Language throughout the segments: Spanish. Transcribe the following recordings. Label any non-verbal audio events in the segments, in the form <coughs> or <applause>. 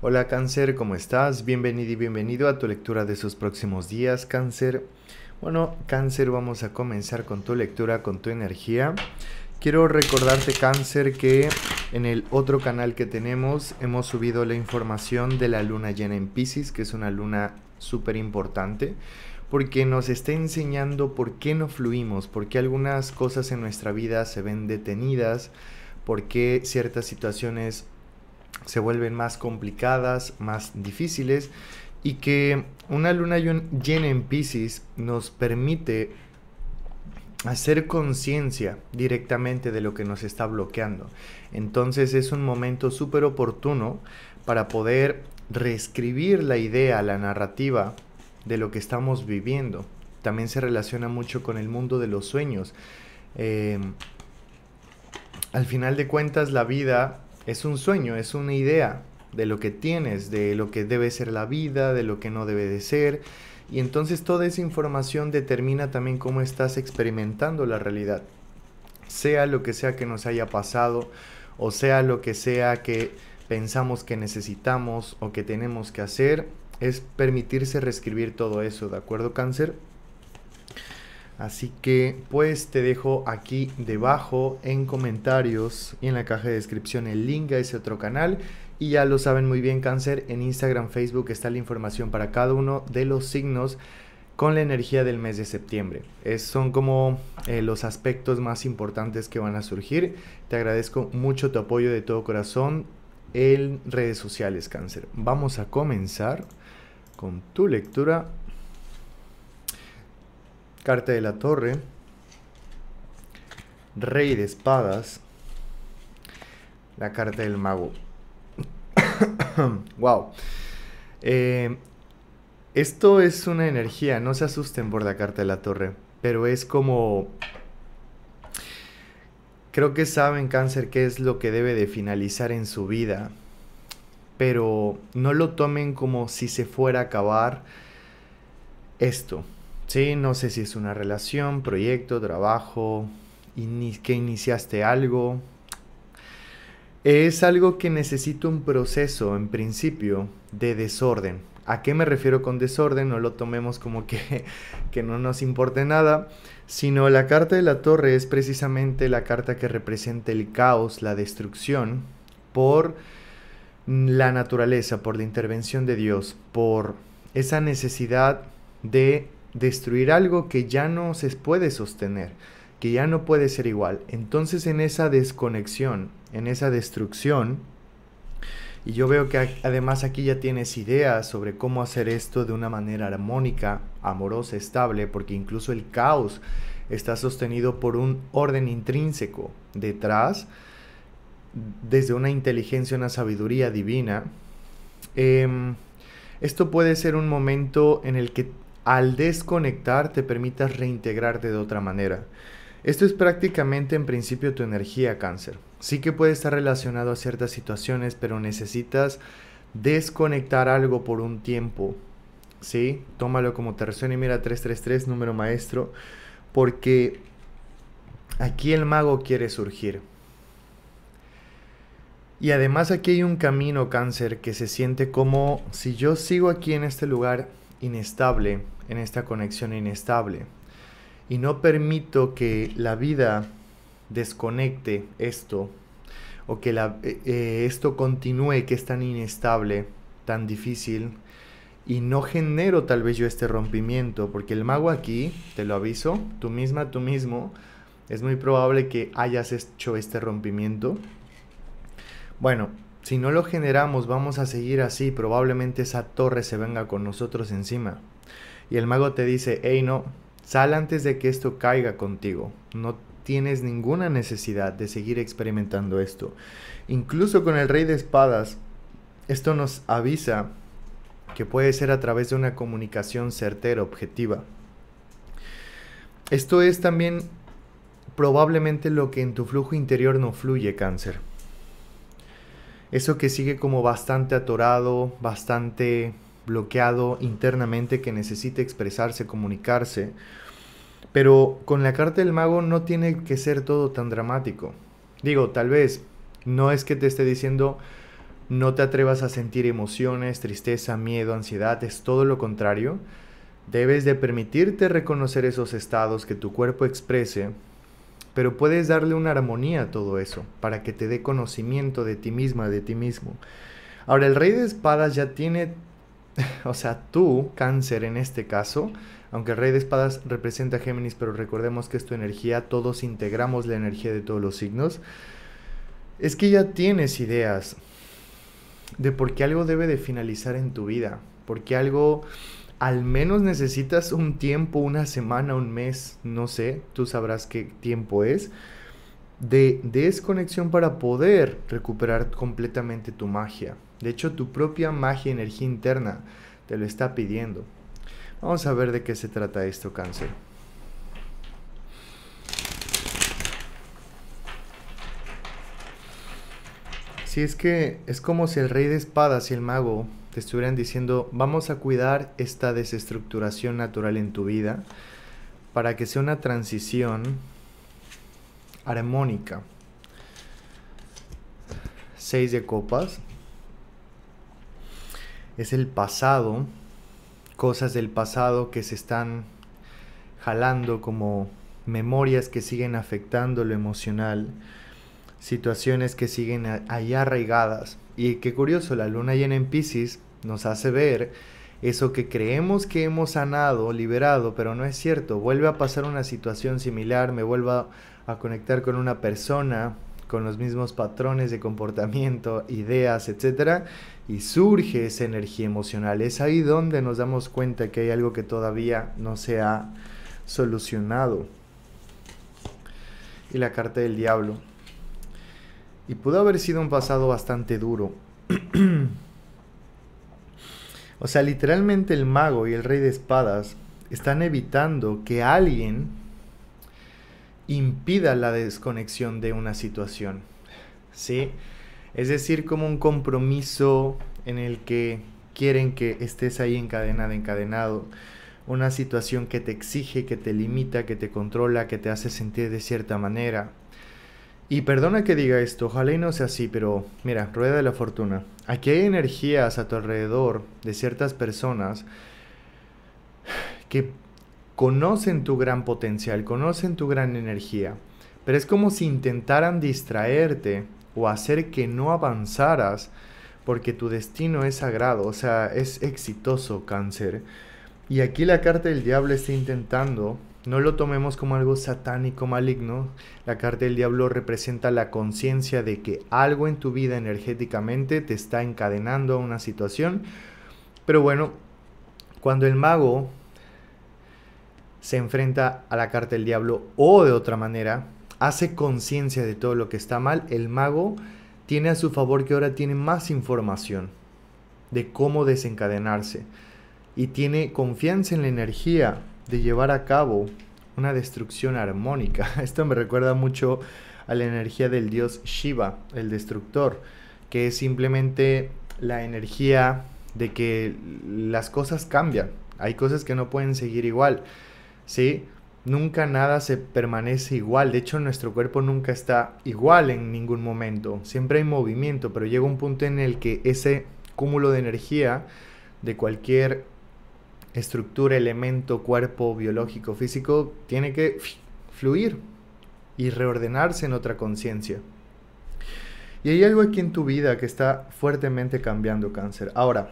Hola cáncer, ¿cómo estás? Bienvenido y bienvenido a tu lectura de sus próximos días, cáncer. Bueno, cáncer, vamos a comenzar con tu lectura, con tu energía. Quiero recordarte cáncer que en el otro canal que tenemos hemos subido la información de la luna llena en Pisces, que es una luna súper importante porque nos está enseñando por qué no fluimos, por qué algunas cosas en nuestra vida se ven detenidas, por qué ciertas situaciones se vuelven más complicadas, más difíciles y que una luna llena en Pisces nos permite hacer conciencia directamente de lo que nos está bloqueando. Entonces es un momento súper oportuno para poder reescribir la idea, la narrativa de lo que estamos viviendo. También se relaciona mucho con el mundo de los sueños. Eh, al final de cuentas, la vida es un sueño, es una idea de lo que tienes, de lo que debe ser la vida, de lo que no debe de ser. Y entonces toda esa información determina también cómo estás experimentando la realidad. Sea lo que sea que nos haya pasado, o sea lo que sea que pensamos que necesitamos o que tenemos que hacer, es permitirse reescribir todo eso, ¿de acuerdo cáncer? Así que pues te dejo aquí debajo en comentarios y en la caja de descripción el link a ese otro canal. Y ya lo saben muy bien, cáncer, en Instagram, Facebook está la información para cada uno de los signos con la energía del mes de septiembre. son como eh, los aspectos más importantes que van a surgir. Te agradezco mucho tu apoyo de todo corazón en redes sociales, cáncer. Vamos a comenzar con tu lectura Carta de la Torre. Rey de Espadas. La carta del mago. wow. <coughs> Eh, esto es una energía, no se asusten por la carta de la torre, pero es como... Creo que saben cáncer qué es lo que debe de finalizar en su vida, pero no lo tomen como si se fuera a acabar esto. Sí, no sé si es una relación, proyecto, trabajo, que iniciaste algo. Es algo que necesita un proceso, en principio, de desorden. ¿A qué me refiero con desorden? No lo tomemos como que, <laughs> que no nos importe nada, sino la carta de la torre es precisamente la carta que representa el caos, la destrucción, por la naturaleza, por la intervención de Dios, por esa necesidad de destruir algo que ya no se puede sostener, que ya no puede ser igual. Entonces en esa desconexión, en esa destrucción, y yo veo que además aquí ya tienes ideas sobre cómo hacer esto de una manera armónica, amorosa, estable, porque incluso el caos está sostenido por un orden intrínseco detrás, desde una inteligencia, una sabiduría divina. Em, esto puede ser un momento en el que al desconectar te permitas reintegrarte de otra manera. Esto es prácticamente en principio tu energía cáncer. Sí que puede estar relacionado a ciertas situaciones, pero necesitas desconectar algo por un tiempo. ¿Sí? Tómalo como te Y Mira, 333, número maestro. Porque aquí el mago quiere surgir. Y además aquí hay un camino cáncer que se siente como si yo sigo aquí en este lugar inestable, en esta conexión inestable. Y no permito que la vida desconecte esto o que eh, eh, esto continúe, que es tan inestable, tan difícil. Y no genero tal vez yo este rompimiento, porque el mago aquí, te lo aviso, tú misma, tú mismo, es muy probable que hayas hecho este rompimiento. Bueno, si no lo generamos, vamos a seguir así. Probablemente esa torre se venga con nosotros encima. Y el mago te dice, hey no, sal antes de que esto caiga contigo. No tienes ninguna necesidad de seguir experimentando esto. Incluso con el rey de espadas, esto nos avisa que puede ser a través de una comunicación certera, objetiva. Esto es también probablemente lo que en tu flujo interior no fluye, cáncer eso que sigue como bastante atorado, bastante bloqueado internamente, que necesita expresarse, comunicarse. Pero con la carta del mago no tiene que ser todo tan dramático. Digo, tal vez no es que te esté diciendo no te atrevas a sentir emociones, tristeza, miedo, ansiedad, es todo lo contrario. Debes de permitirte reconocer esos estados que tu cuerpo exprese pero puedes darle una armonía a todo eso, para que te dé conocimiento de ti misma, de ti mismo. Ahora, el rey de espadas ya tiene, <laughs> o sea, tú, cáncer en este caso, aunque el rey de espadas representa a Géminis, pero recordemos que es tu energía, todos integramos la energía de todos los signos, es que ya tienes ideas de por qué algo debe de finalizar en tu vida, porque algo al menos necesitas un tiempo, una semana, un mes, no sé, tú sabrás qué tiempo es, de desconexión para poder recuperar completamente tu magia. De hecho, tu propia magia, energía interna, te lo está pidiendo. Vamos a ver de qué se trata esto, cáncer. Si es que es como si el rey de espadas y el mago te estuvieran diciendo, vamos a cuidar esta desestructuración natural en tu vida para que sea una transición armónica. seis de copas. Es el pasado, cosas del pasado que se están jalando como memorias que siguen afectando lo emocional situaciones que siguen allá arraigadas. Y qué curioso, la luna llena en Pisces nos hace ver eso que creemos que hemos sanado, liberado, pero no es cierto. Vuelve a pasar una situación similar, me vuelvo a conectar con una persona con los mismos patrones de comportamiento, ideas, etcétera, y surge esa energía emocional. Es ahí donde nos damos cuenta que hay algo que todavía no se ha solucionado. Y la carta del diablo. Y pudo haber sido un pasado bastante duro. <clears throat> o sea, literalmente el mago y el rey de espadas están evitando que alguien impida la desconexión de una situación. ¿Sí? Es decir, como un compromiso en el que quieren que estés ahí encadenado, encadenado. Una situación que te exige, que te limita, que te controla, que te hace sentir de cierta manera. Y perdona que diga esto, ojalá y no sea así, pero mira, rueda de la fortuna. Aquí hay energías a tu alrededor de ciertas personas que conocen tu gran potencial, conocen tu gran energía, pero es como si intentaran distraerte o hacer que no avanzaras porque tu destino es sagrado, o sea, es exitoso cáncer. Y aquí la carta del diablo está intentando no lo tomemos como algo satánico maligno. La carta del diablo representa la conciencia de que algo en tu vida energéticamente te está encadenando a una situación. Pero bueno, cuando el mago se enfrenta a la carta del diablo o de otra manera, hace conciencia de todo lo que está mal, el mago tiene a su favor que ahora tiene más información de cómo desencadenarse y tiene confianza en la energía de llevar a cabo una destrucción armónica. <laughs> Esto me recuerda mucho a la energía del dios Shiva, el destructor, que es simplemente la energía de que las cosas cambian. Hay cosas que no pueden seguir igual. ¿Sí? Nunca nada se permanece igual. De hecho, nuestro cuerpo nunca está igual en ningún momento. Siempre hay movimiento, pero llega un punto en el que ese cúmulo de energía de cualquier estructura, elemento, cuerpo biológico, físico, tiene que fluir y reordenarse en otra conciencia. Y hay algo aquí en tu vida que está fuertemente cambiando cáncer. Ahora,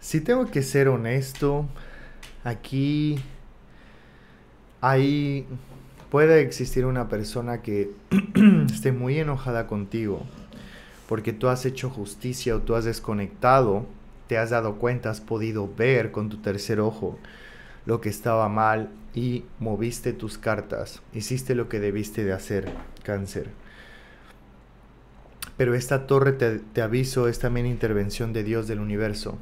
si tengo que ser honesto, aquí ahí puede existir una persona que <clears throat> esté muy enojada contigo porque tú has hecho justicia o tú has desconectado te has dado cuenta, has podido ver con tu tercer ojo lo que estaba mal y moviste tus cartas, hiciste lo que debiste de hacer, cáncer. Pero esta torre, te, aviso, es también intervención de Dios del universo.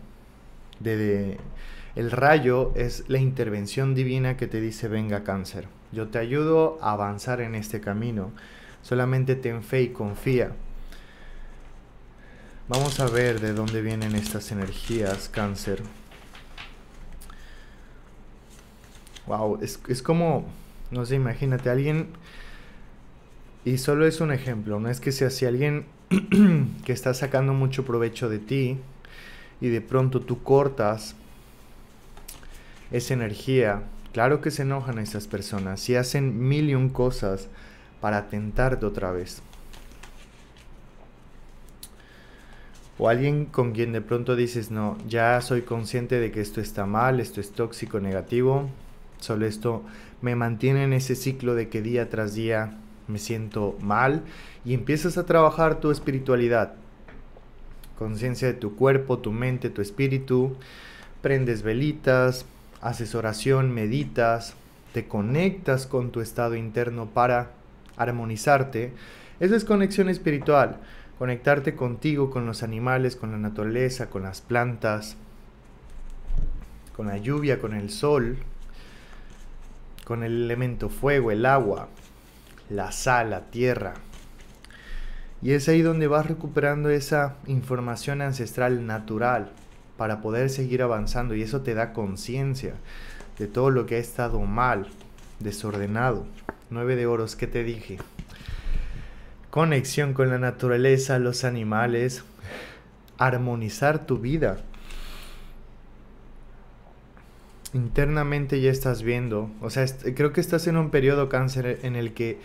el rayo es la intervención divina que te dice, venga cáncer, yo te ayudo a avanzar en este camino, solamente ten fe y confía Vamos a ver de dónde vienen estas energías, cáncer. Wow, es, como, no sé, imagínate, alguien... Y solo es un ejemplo, no es que sea si alguien <clears throat> que está sacando mucho provecho de ti y de pronto tú cortas esa energía, claro que se enojan esas personas y hacen mil y un cosas para tentarte otra vez. o alguien con quien de pronto dices, no, ya soy consciente de que esto está mal, esto es tóxico, negativo, solo esto me mantiene en ese ciclo de que día tras día me siento mal y empiezas a trabajar tu espiritualidad, conciencia de tu cuerpo, tu mente, tu espíritu, prendes velitas, haces oración, meditas, te conectas con tu estado interno para armonizarte. Eso es conexión espiritual conectarte contigo, con los animales, con la naturaleza, con las plantas, con la lluvia, con el sol, con el elemento fuego, el agua, la sal, la tierra. Y es ahí donde vas recuperando esa información ancestral natural para poder seguir avanzando y eso te da conciencia de todo lo que ha estado mal, desordenado. Nueve de oros, ¿qué te dije? conexión con la naturaleza, los animales, armonizar tu vida. Internamente ya estás viendo, o sea, creo que estás en un periodo cáncer en el que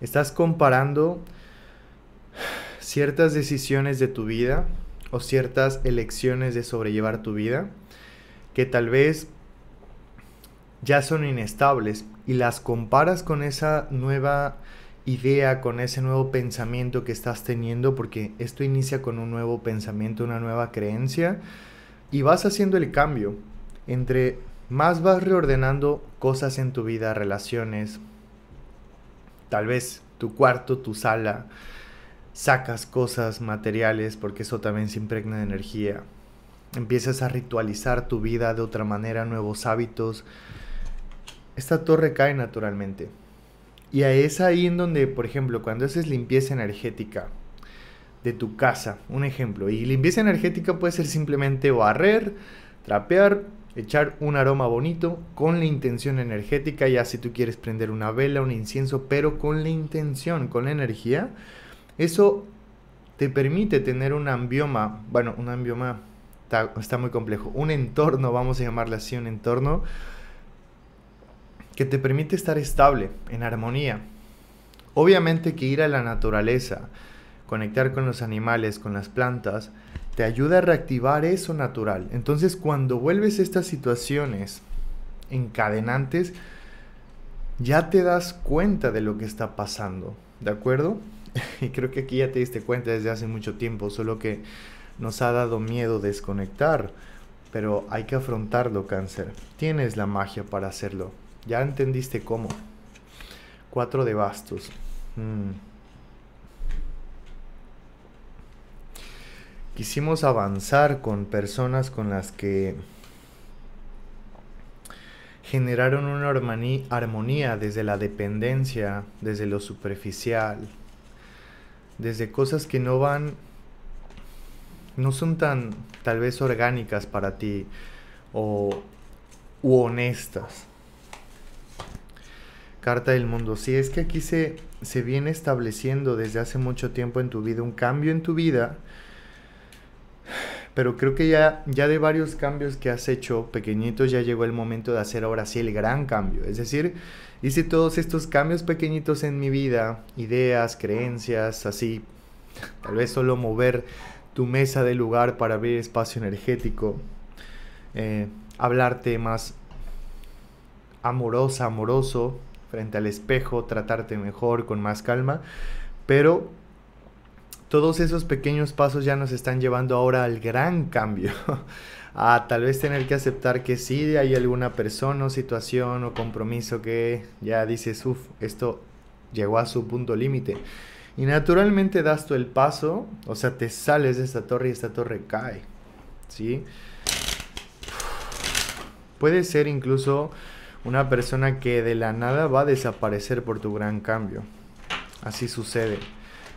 estás comparando ciertas decisiones de tu vida o ciertas elecciones de sobrellevar tu vida que tal vez ya son inestables y las comparas con esa nueva idea, con ese nuevo pensamiento que estás teniendo, porque esto inicia con un nuevo pensamiento, una nueva creencia, y vas haciendo el cambio. Entre más vas reordenando cosas en tu vida, relaciones, tal vez tu cuarto, tu sala, sacas cosas materiales, porque eso también se impregna de energía. Empiezas a ritualizar tu vida de otra manera, nuevos hábitos. Esta torre cae naturalmente. Y es ahí en donde, por ejemplo, cuando haces limpieza energética de tu casa, un ejemplo, y limpieza energética puede ser simplemente barrer, trapear, echar un aroma bonito con la intención energética, ya si tú quieres prender una vela, un incienso, pero con la intención, con la energía, eso te permite tener un ambioma, bueno, un ambioma está, está muy complejo, un entorno, vamos a llamarle así, un entorno que te permite estar estable, en armonía. Obviamente que ir a la naturaleza, conectar con los animales, con las plantas, te ayuda a reactivar eso natural. Entonces cuando vuelves a estas situaciones encadenantes, ya te das cuenta de lo que está pasando, ¿de acuerdo? <laughs> y creo que aquí ya te diste cuenta desde hace mucho tiempo, solo que nos ha dado miedo desconectar, pero hay que afrontarlo, cáncer. Tienes la magia para hacerlo. Ya entendiste cómo. Cuatro de bastos. Mm. Quisimos avanzar con personas con las que generaron una armonía desde la dependencia, desde lo superficial, desde cosas que no van, no son tan tal vez orgánicas para ti o honestas. Carta del mundo. Si es que aquí se, se viene estableciendo desde hace mucho tiempo en tu vida un cambio en tu vida, pero creo que ya, ya de varios cambios que has hecho pequeñitos ya llegó el momento de hacer ahora sí el gran cambio. Es decir, hice todos estos cambios pequeñitos en mi vida, ideas, creencias, así, tal vez solo mover tu mesa de lugar para abrir espacio energético, eh, hablarte más amorosa, amoroso, frente al espejo, tratarte mejor, con más calma, pero todos esos pequeños pasos ya nos están llevando ahora al gran cambio. <laughs> a tal vez tener que aceptar que sí hay alguna persona o situación o compromiso que ya dices, uff, esto llegó a su punto límite. Y naturalmente das tú el paso, o sea, te sales de esta torre y esta torre cae. ¿Sí? Puede ser incluso una persona que de la nada va a desaparecer por tu gran cambio. Así sucede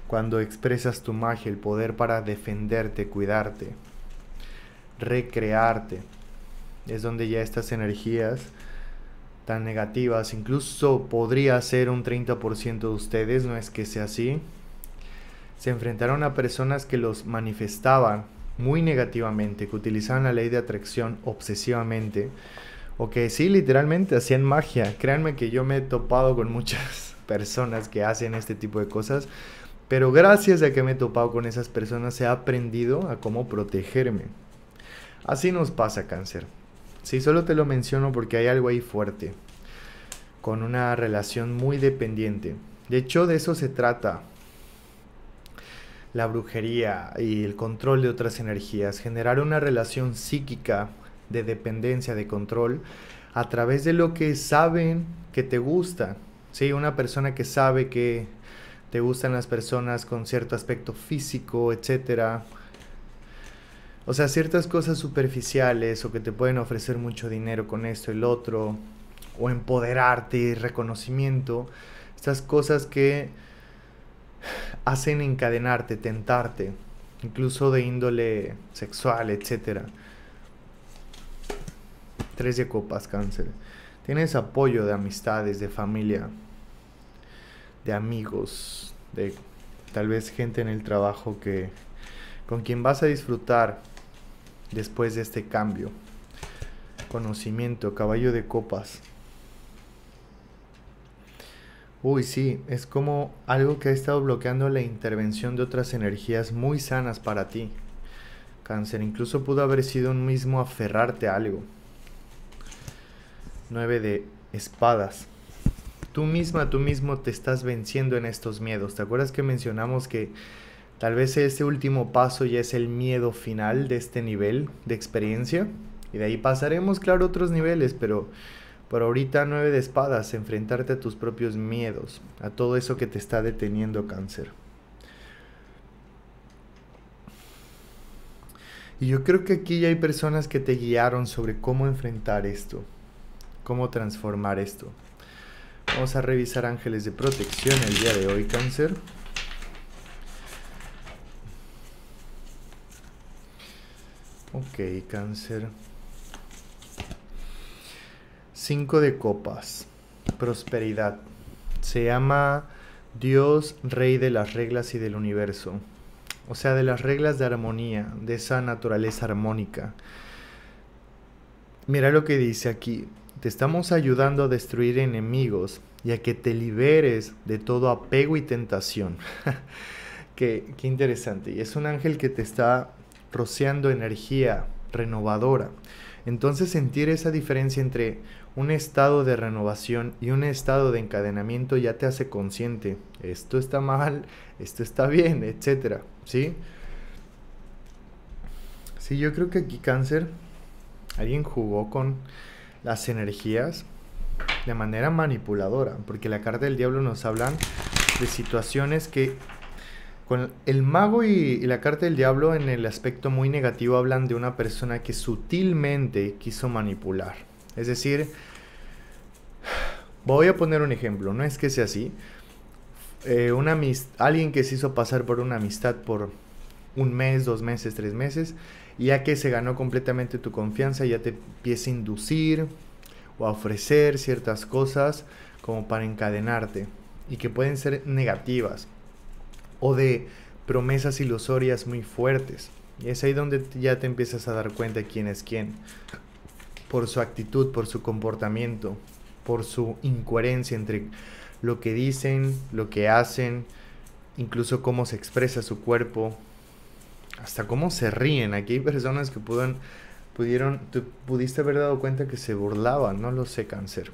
cuando expresas tu magia, el poder para defenderte, cuidarte, recrearte. Es donde ya estas energías tan negativas, incluso podría ser un 30% de ustedes, no es que sea así, se enfrentaron a personas que los manifestaban muy negativamente, que utilizaban la ley de atracción obsesivamente o sí, literalmente hacían magia. Créanme que yo me he topado con muchas <laughs> personas que hacen este tipo de cosas, pero gracias a que me he topado con esas personas he aprendido a cómo protegerme. Así nos pasa cáncer. Sí, solo te lo menciono porque hay algo ahí fuerte, con una relación muy dependiente. De hecho, de eso se trata. La brujería y el control de otras energías, generar una relación psíquica de dependencia, de control, a través de lo que saben que te gusta. Sí, una persona que sabe que te gustan las personas con cierto aspecto físico, etcétera. O sea, ciertas cosas superficiales o que te pueden ofrecer mucho dinero con esto el otro, o empoderarte reconocimiento. Estas cosas que hacen encadenarte, tentarte, incluso de índole sexual, etcétera. Tres de copas cáncer. Tienes apoyo de amistades, de familia, de amigos, de tal vez gente en el trabajo que con quien vas a disfrutar después de este cambio. Conocimiento, caballo de copas. Uy, sí, es como algo que ha estado bloqueando la intervención de otras energías muy sanas para ti. Cáncer, incluso pudo haber sido un mismo aferrarte a algo. 9 de espadas. Tú misma, tú mismo te estás venciendo en estos miedos. ¿Te acuerdas que mencionamos que tal vez este último paso ya es el miedo final de este nivel de experiencia? Y de ahí pasaremos, claro, otros niveles, pero por ahorita nueve de espadas, enfrentarte a tus propios miedos, a todo eso que te está deteniendo cáncer. Y yo creo que aquí ya hay personas que te guiaron sobre cómo enfrentar esto cómo transformar esto. Vamos a revisar ángeles de protección el día de hoy, cáncer. Ok, cáncer. Cinco de copas. Prosperidad. Se llama Dios, Rey de las reglas y del universo. O sea, de las reglas de armonía, de esa naturaleza armónica. Mira lo que dice aquí te estamos ayudando a destruir enemigos y a que te liberes de todo apego y tentación. <laughs> qué, qué interesante. Y es un ángel que te está rociando energía renovadora. Entonces sentir esa diferencia entre un estado de renovación y un estado de encadenamiento ya te hace consciente. Esto está mal, esto está bien, etcétera, ¿sí? Sí, yo creo que aquí cáncer alguien jugó con las energías de manera manipuladora, porque la carta del diablo nos hablan de situaciones que con el mago y, la carta del diablo en el aspecto muy negativo hablan de una persona que sutilmente quiso manipular. Es decir, voy a poner un ejemplo, no es que sea así. Eh, alguien que se hizo pasar por una amistad por un mes, dos meses, tres meses, ya que se ganó completamente tu confianza, ya te empieza a inducir o a ofrecer ciertas cosas como para encadenarte y que pueden ser negativas o de promesas ilusorias muy fuertes. Y es ahí donde ya te empiezas a dar cuenta quién es quién, por su actitud, por su comportamiento, por su incoherencia entre lo que dicen, lo que hacen, incluso cómo se expresa su cuerpo, hasta cómo se ríen. Aquí hay personas que pudieron, pudieron, pudiste haber dado cuenta que se burlaban, no lo sé, cáncer.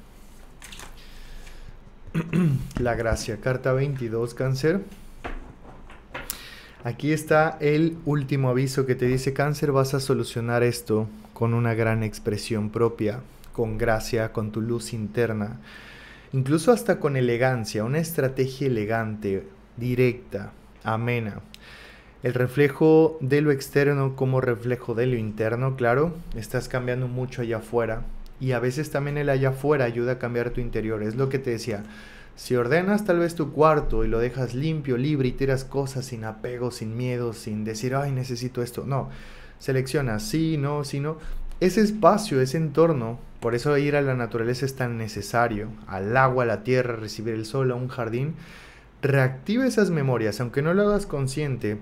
<clears throat> La gracia, carta 22, cáncer. Aquí está el último aviso que te dice cáncer, vas a solucionar esto con una gran expresión propia, con gracia, con tu luz interna, incluso hasta con elegancia, una estrategia elegante, directa, amena, el reflejo de lo externo como reflejo de lo interno, claro, estás cambiando mucho allá afuera. Y a veces también el allá afuera ayuda a cambiar tu interior. Es lo que te decía. Si ordenas tal vez tu cuarto y lo dejas limpio, libre y tiras cosas sin apego, sin miedo, sin decir, ay, necesito esto. No, seleccionas sí, no, sí, no. Ese espacio, ese entorno, por eso ir a la naturaleza es tan necesario, al agua, a la tierra, recibir el sol, a un jardín, reactiva esas memorias, aunque no lo hagas consciente,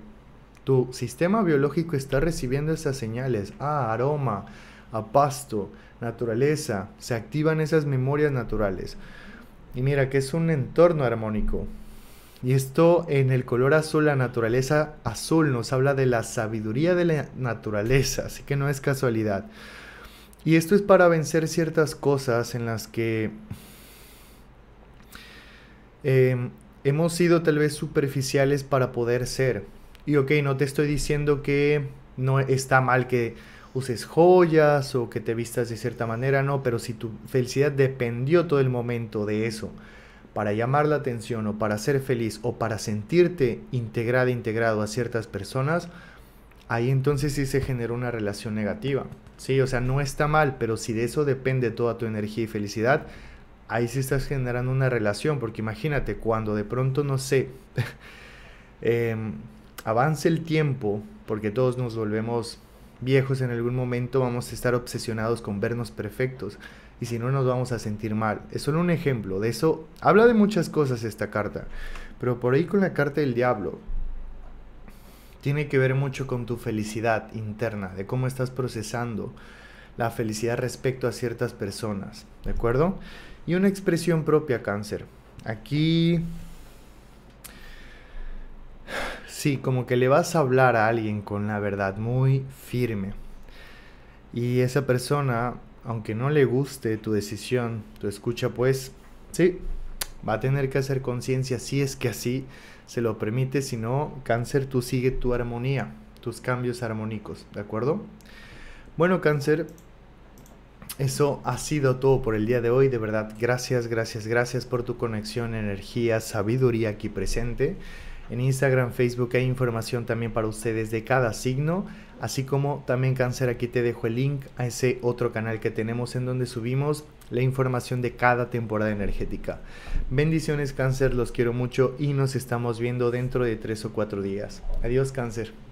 tu sistema biológico está recibiendo esas señales, a ah, aroma, a pasto, naturaleza, se activan esas memorias naturales. Y mira que es un entorno armónico. Y esto en el color azul, la naturaleza azul nos habla de la sabiduría de la naturaleza, así que no es casualidad. Y esto es para vencer ciertas cosas en las que em, hemos sido tal vez superficiales para poder ser y ok, no te estoy diciendo que no está mal que uses joyas o que te vistas de cierta manera, no, pero si tu felicidad dependió todo el momento de eso, para llamar la atención o para ser feliz o para sentirte integrada, integrado a ciertas personas, ahí entonces sí se generó una relación negativa. Sí, o sea, no está mal, pero si de eso depende toda tu energía y felicidad, ahí sí estás generando una relación, porque imagínate cuando de pronto, no sé, <laughs> em, avance el tiempo, porque todos nos volvemos viejos en algún momento, vamos a estar obsesionados con vernos perfectos y si no nos vamos a sentir mal. Es solo un ejemplo, de eso habla de muchas cosas esta carta, pero por ahí con la carta del diablo tiene que ver mucho con tu felicidad interna, de cómo estás procesando la felicidad respecto a ciertas personas, ¿de acuerdo? Y una expresión propia, cáncer. Aquí Sí, como que le vas a hablar a alguien con la verdad muy firme. Y esa persona, aunque no le guste tu decisión, tu escucha, pues sí, va a tener que hacer conciencia si es que así se lo permite, si no, cáncer, tú sigue tu armonía, tus cambios armónicos, ¿de acuerdo? Bueno, cáncer, eso ha sido todo por el día de hoy, de verdad, gracias, gracias, gracias por tu conexión, energía, sabiduría aquí presente. En Instagram, Facebook hay información también para ustedes de cada signo, así como también cáncer, aquí te dejo el link a ese otro canal que tenemos en donde subimos la información de cada temporada energética. Bendiciones cáncer, los quiero mucho y nos estamos viendo dentro de 3 o 4 días. Adiós cáncer.